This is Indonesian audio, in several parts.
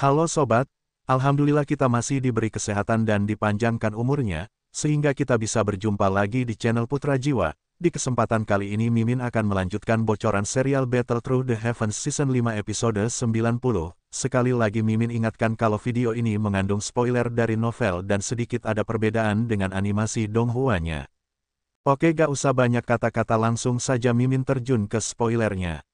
Halo Sobat, Alhamdulillah kita masih diberi kesehatan dan dipanjangkan umurnya, sehingga kita bisa berjumpa lagi di channel Putra Jiwa. Di kesempatan kali ini Mimin akan melanjutkan bocoran serial Battle Through the Heavens Season 5 episode 90. Sekali lagi Mimin ingatkan kalau video ini mengandung spoiler dari novel dan sedikit ada perbedaan dengan animasi Donghua-nya. Oke gak usah banyak kata-kata langsung saja Mimin terjun ke spoilernya.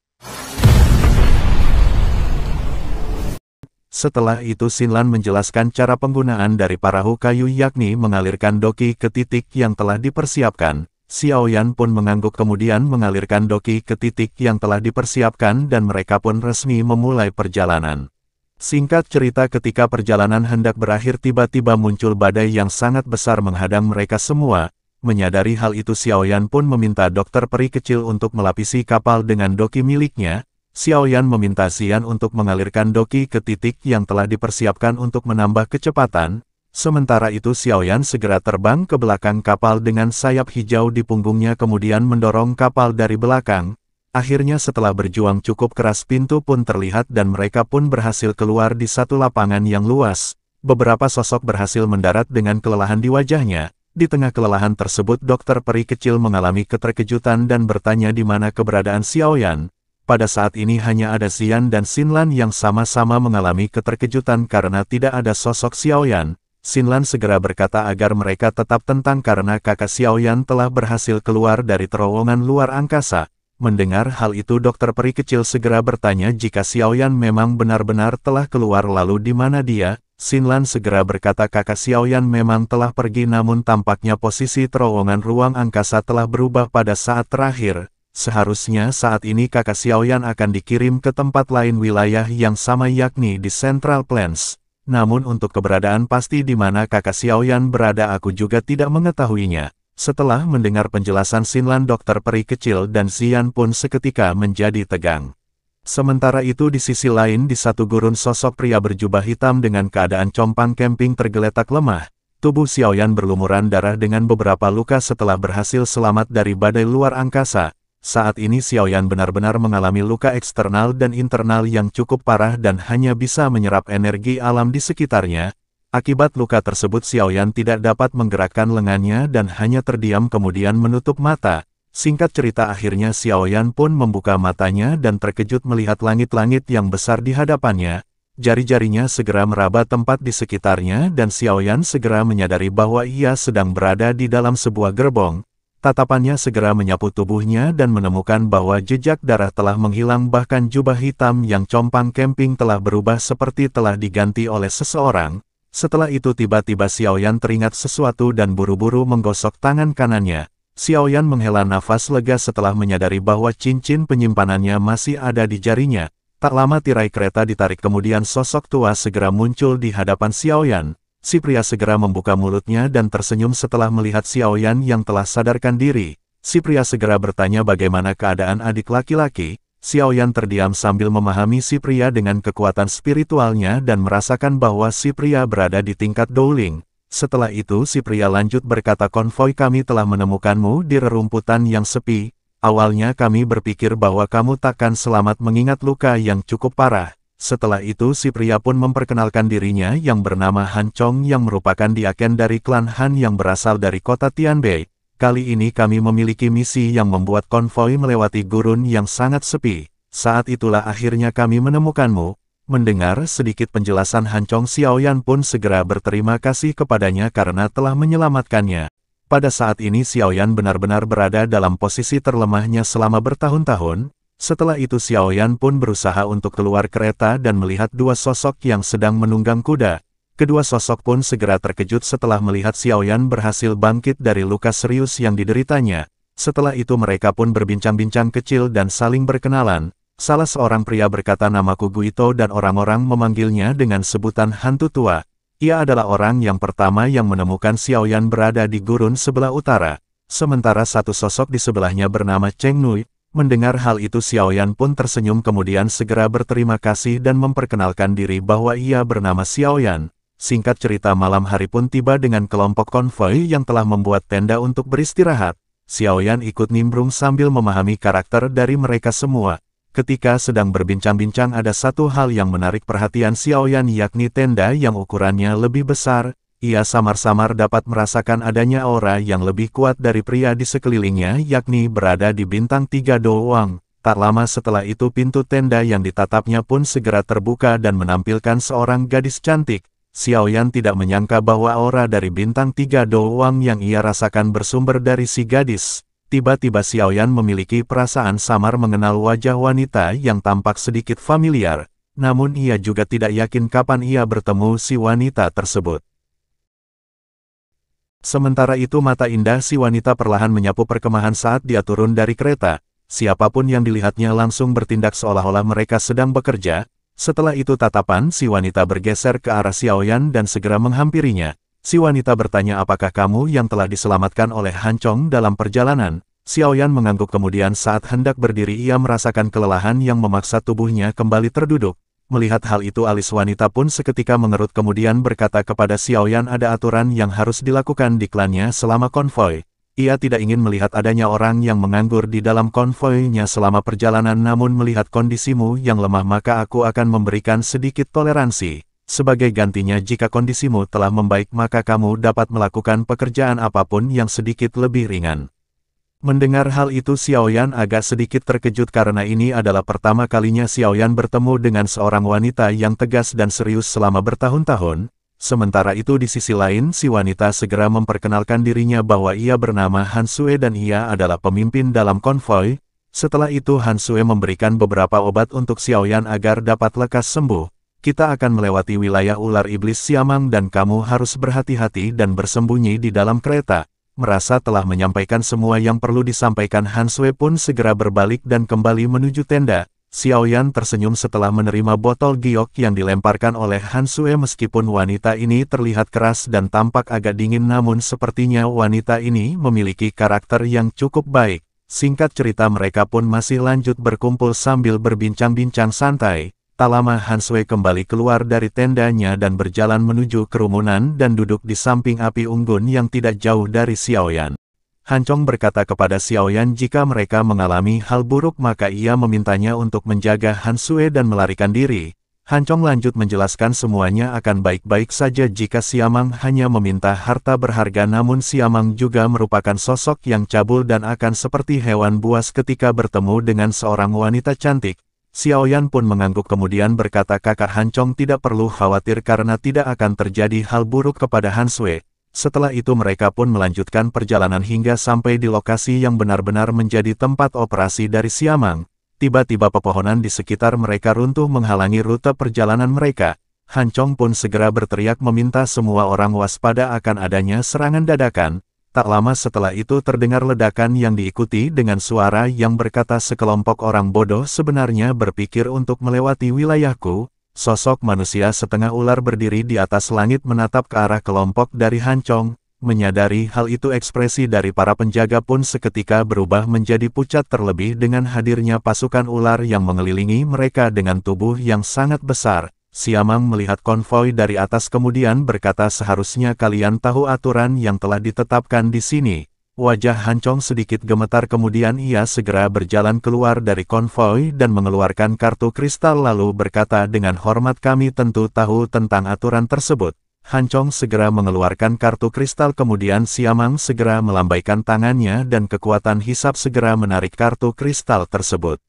Setelah itu Sinlan menjelaskan cara penggunaan dari parahu kayu yakni mengalirkan doki ke titik yang telah dipersiapkan. Xiaoyan pun mengangguk kemudian mengalirkan doki ke titik yang telah dipersiapkan dan mereka pun resmi memulai perjalanan. Singkat cerita ketika perjalanan hendak berakhir tiba-tiba muncul badai yang sangat besar menghadang mereka semua. Menyadari hal itu Xiaoyan pun meminta dokter peri kecil untuk melapisi kapal dengan doki miliknya, Xiaoyan meminta Xian untuk mengalirkan doki ke titik yang telah dipersiapkan untuk menambah kecepatan, sementara itu Xiaoyan segera terbang ke belakang kapal dengan sayap hijau di punggungnya kemudian mendorong kapal dari belakang, Akhirnya setelah berjuang cukup keras pintu pun terlihat dan mereka pun berhasil keluar di satu lapangan yang luas. Beberapa sosok berhasil mendarat dengan kelelahan di wajahnya. Di tengah kelelahan tersebut dokter peri kecil mengalami keterkejutan dan bertanya di mana keberadaan Xiaoyan pada saat ini hanya ada Xian dan Xinlan yang sama-sama mengalami keterkejutan karena tidak ada sosok Xiaoyan. Xinlan segera berkata agar mereka tetap tentang karena kakak Xiaoyan telah berhasil keluar dari terowongan luar angkasa. Mendengar hal itu dokter peri kecil segera bertanya jika Xiaoyan memang benar-benar telah keluar lalu di mana dia. Xinlan segera berkata kakak Xiaoyan memang telah pergi namun tampaknya posisi terowongan ruang angkasa telah berubah pada saat terakhir. Seharusnya saat ini kakak Xiaoyan akan dikirim ke tempat lain wilayah yang sama yakni di Central Plains. Namun untuk keberadaan pasti di mana kakak Xiaoyan berada aku juga tidak mengetahuinya. Setelah mendengar penjelasan Sinlan dokter peri kecil dan Xian pun seketika menjadi tegang. Sementara itu di sisi lain di satu gurun sosok pria berjubah hitam dengan keadaan compang camping tergeletak lemah, tubuh Xiaoyan berlumuran darah dengan beberapa luka setelah berhasil selamat dari badai luar angkasa, saat ini Xiaoyan benar-benar mengalami luka eksternal dan internal yang cukup parah dan hanya bisa menyerap energi alam di sekitarnya. Akibat luka tersebut Xiaoyan tidak dapat menggerakkan lengannya dan hanya terdiam kemudian menutup mata. Singkat cerita akhirnya Xiaoyan pun membuka matanya dan terkejut melihat langit-langit yang besar di hadapannya. Jari-jarinya segera meraba tempat di sekitarnya dan Xiaoyan segera menyadari bahwa ia sedang berada di dalam sebuah gerbong. Tatapannya segera menyapu tubuhnya dan menemukan bahwa jejak darah telah menghilang bahkan jubah hitam yang compang camping telah berubah seperti telah diganti oleh seseorang. Setelah itu tiba-tiba Xiaoyan teringat sesuatu dan buru-buru menggosok tangan kanannya. Xiaoyan menghela nafas lega setelah menyadari bahwa cincin penyimpanannya masih ada di jarinya. Tak lama tirai kereta ditarik kemudian sosok tua segera muncul di hadapan Xiaoyan si pria segera membuka mulutnya dan tersenyum setelah melihat Xiao Yan yang telah sadarkan diri. Si pria segera bertanya bagaimana keadaan adik laki-laki. Xiao Yan terdiam sambil memahami si pria dengan kekuatan spiritualnya dan merasakan bahwa si pria berada di tingkat Douling. Setelah itu si pria lanjut berkata konvoi kami telah menemukanmu di rerumputan yang sepi. Awalnya kami berpikir bahwa kamu takkan selamat mengingat luka yang cukup parah. Setelah itu si pria pun memperkenalkan dirinya yang bernama Han Chong yang merupakan diaken dari klan Han yang berasal dari kota Tianbei. Kali ini kami memiliki misi yang membuat konvoi melewati gurun yang sangat sepi. Saat itulah akhirnya kami menemukanmu. Mendengar sedikit penjelasan Han Chong Xiaoyan pun segera berterima kasih kepadanya karena telah menyelamatkannya. Pada saat ini Xiaoyan benar-benar berada dalam posisi terlemahnya selama bertahun-tahun, setelah itu Xiao Yan pun berusaha untuk keluar kereta dan melihat dua sosok yang sedang menunggang kuda. Kedua sosok pun segera terkejut setelah melihat Xiao Yan berhasil bangkit dari luka serius yang dideritanya. Setelah itu mereka pun berbincang-bincang kecil dan saling berkenalan. Salah seorang pria berkata namaku Guito dan orang-orang memanggilnya dengan sebutan hantu tua. Ia adalah orang yang pertama yang menemukan Xiao Yan berada di gurun sebelah utara. Sementara satu sosok di sebelahnya bernama Cheng Nui, Mendengar hal itu Xiaoyan pun tersenyum kemudian segera berterima kasih dan memperkenalkan diri bahwa ia bernama Xiaoyan. Singkat cerita malam hari pun tiba dengan kelompok konvoi yang telah membuat tenda untuk beristirahat. Xiaoyan ikut nimbrung sambil memahami karakter dari mereka semua. Ketika sedang berbincang-bincang ada satu hal yang menarik perhatian Xiaoyan yakni tenda yang ukurannya lebih besar, ia samar-samar dapat merasakan adanya aura yang lebih kuat dari pria di sekelilingnya yakni berada di bintang tiga doang. Tak lama setelah itu pintu tenda yang ditatapnya pun segera terbuka dan menampilkan seorang gadis cantik. Xiao Yan tidak menyangka bahwa aura dari bintang tiga doang yang ia rasakan bersumber dari si gadis. Tiba-tiba Xiao Yan memiliki perasaan samar mengenal wajah wanita yang tampak sedikit familiar, namun ia juga tidak yakin kapan ia bertemu si wanita tersebut. Sementara itu mata indah si wanita perlahan menyapu perkemahan saat dia turun dari kereta, siapapun yang dilihatnya langsung bertindak seolah-olah mereka sedang bekerja, setelah itu tatapan si wanita bergeser ke arah Xiaoyan dan segera menghampirinya. Si wanita bertanya apakah kamu yang telah diselamatkan oleh Han Chong dalam perjalanan. Xiaoyan mengangguk kemudian saat hendak berdiri ia merasakan kelelahan yang memaksa tubuhnya kembali terduduk melihat hal itu alis wanita pun seketika mengerut kemudian berkata kepada Xiao Yan ada aturan yang harus dilakukan di klannya selama konvoy. Ia tidak ingin melihat adanya orang yang menganggur di dalam konvoynya selama perjalanan namun melihat kondisimu yang lemah maka aku akan memberikan sedikit toleransi. Sebagai gantinya jika kondisimu telah membaik maka kamu dapat melakukan pekerjaan apapun yang sedikit lebih ringan. Mendengar hal itu Xiaoyan agak sedikit terkejut karena ini adalah pertama kalinya Xiaoyan bertemu dengan seorang wanita yang tegas dan serius selama bertahun-tahun, sementara itu di sisi lain si wanita segera memperkenalkan dirinya bahwa ia bernama Han Sue dan ia adalah pemimpin dalam konvoi, setelah itu Han Sue memberikan beberapa obat untuk Xiaoyan agar dapat lekas sembuh, kita akan melewati wilayah ular iblis Siamang dan kamu harus berhati-hati dan bersembunyi di dalam kereta, merasa telah menyampaikan semua yang perlu disampaikan Han Sui pun segera berbalik dan kembali menuju tenda. Xiaoyan tersenyum setelah menerima botol giok yang dilemparkan oleh Han Sui meskipun wanita ini terlihat keras dan tampak agak dingin namun sepertinya wanita ini memiliki karakter yang cukup baik. Singkat cerita mereka pun masih lanjut berkumpul sambil berbincang-bincang santai, Tak lama Hanswei kembali keluar dari tendanya dan berjalan menuju kerumunan dan duduk di samping api unggun yang tidak jauh dari Xiaoyan. Hancong berkata kepada Xiaoyan jika mereka mengalami hal buruk maka ia memintanya untuk menjaga Hansue dan melarikan diri. Chong lanjut menjelaskan semuanya akan baik-baik saja jika Siamang hanya meminta harta berharga namun Siamang juga merupakan sosok yang cabul dan akan seperti hewan buas ketika bertemu dengan seorang wanita cantik Xiaoyan pun mengangguk kemudian berkata kakak Han Chong tidak perlu khawatir karena tidak akan terjadi hal buruk kepada Han Sui. Setelah itu mereka pun melanjutkan perjalanan hingga sampai di lokasi yang benar-benar menjadi tempat operasi dari Siamang. Tiba-tiba pepohonan di sekitar mereka runtuh menghalangi rute perjalanan mereka. Han Chong pun segera berteriak meminta semua orang waspada akan adanya serangan dadakan, Tak lama setelah itu terdengar ledakan yang diikuti dengan suara yang berkata sekelompok orang bodoh sebenarnya berpikir untuk melewati wilayahku, sosok manusia setengah ular berdiri di atas langit menatap ke arah kelompok dari Hancong, menyadari hal itu ekspresi dari para penjaga pun seketika berubah menjadi pucat terlebih dengan hadirnya pasukan ular yang mengelilingi mereka dengan tubuh yang sangat besar, Siamang melihat konvoi dari atas kemudian berkata seharusnya kalian tahu aturan yang telah ditetapkan di sini. Wajah Hancong sedikit gemetar kemudian ia segera berjalan keluar dari konvoi dan mengeluarkan kartu kristal lalu berkata dengan hormat kami tentu tahu tentang aturan tersebut. Hancong segera mengeluarkan kartu kristal kemudian Siamang segera melambaikan tangannya dan kekuatan hisap segera menarik kartu kristal tersebut.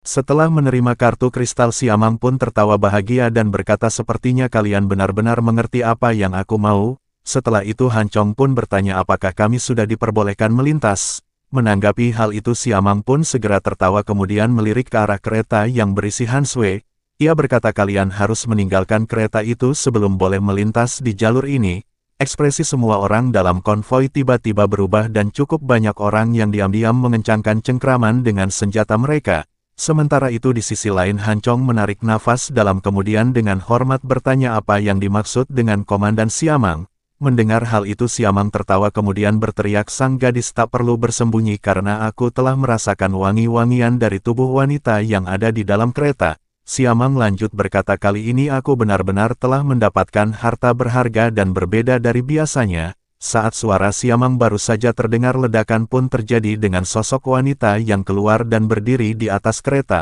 Setelah menerima kartu kristal Siamang pun tertawa bahagia dan berkata sepertinya kalian benar-benar mengerti apa yang aku mau. Setelah itu Han Chong pun bertanya apakah kami sudah diperbolehkan melintas. Menanggapi hal itu Siamang pun segera tertawa kemudian melirik ke arah kereta yang berisi Han Sui. Ia berkata kalian harus meninggalkan kereta itu sebelum boleh melintas di jalur ini. Ekspresi semua orang dalam konvoi tiba-tiba berubah dan cukup banyak orang yang diam-diam mengencangkan cengkraman dengan senjata mereka. Sementara itu di sisi lain Han Chong menarik nafas dalam kemudian dengan hormat bertanya apa yang dimaksud dengan Komandan Siamang. Mendengar hal itu Siamang tertawa kemudian berteriak sang gadis tak perlu bersembunyi karena aku telah merasakan wangi-wangian dari tubuh wanita yang ada di dalam kereta. Siamang lanjut berkata kali ini aku benar-benar telah mendapatkan harta berharga dan berbeda dari biasanya, saat suara siamang baru saja terdengar ledakan pun terjadi dengan sosok wanita yang keluar dan berdiri di atas kereta,